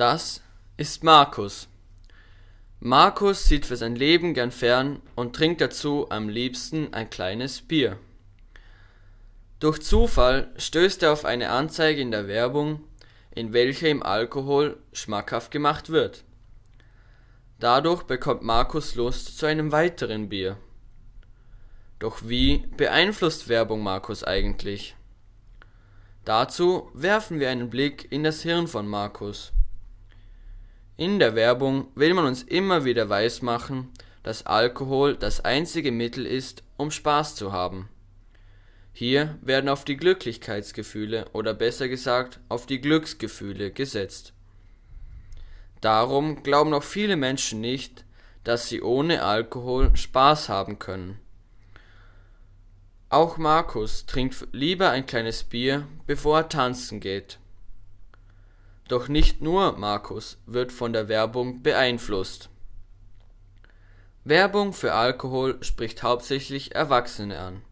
Das ist Markus. Markus sieht für sein Leben gern fern und trinkt dazu am liebsten ein kleines Bier. Durch Zufall stößt er auf eine Anzeige in der Werbung, in welcher ihm Alkohol schmackhaft gemacht wird. Dadurch bekommt Markus Lust zu einem weiteren Bier. Doch wie beeinflusst Werbung Markus eigentlich? Dazu werfen wir einen Blick in das Hirn von Markus. In der Werbung will man uns immer wieder weismachen, dass Alkohol das einzige Mittel ist, um Spaß zu haben. Hier werden auf die Glücklichkeitsgefühle oder besser gesagt auf die Glücksgefühle gesetzt. Darum glauben auch viele Menschen nicht, dass sie ohne Alkohol Spaß haben können. Auch Markus trinkt lieber ein kleines Bier, bevor er tanzen geht. Doch nicht nur Markus wird von der Werbung beeinflusst. Werbung für Alkohol spricht hauptsächlich Erwachsene an.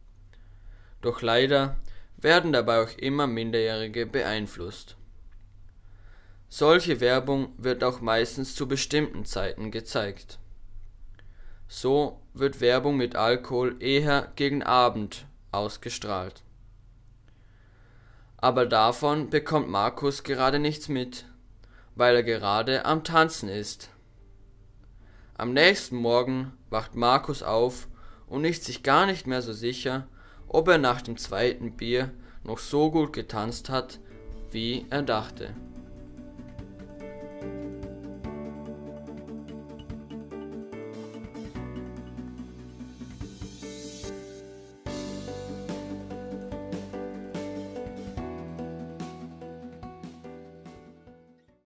Doch leider werden dabei auch immer Minderjährige beeinflusst. Solche Werbung wird auch meistens zu bestimmten Zeiten gezeigt. So wird Werbung mit Alkohol eher gegen Abend ausgestrahlt aber davon bekommt Markus gerade nichts mit, weil er gerade am Tanzen ist. Am nächsten Morgen wacht Markus auf und ist sich gar nicht mehr so sicher, ob er nach dem zweiten Bier noch so gut getanzt hat, wie er dachte.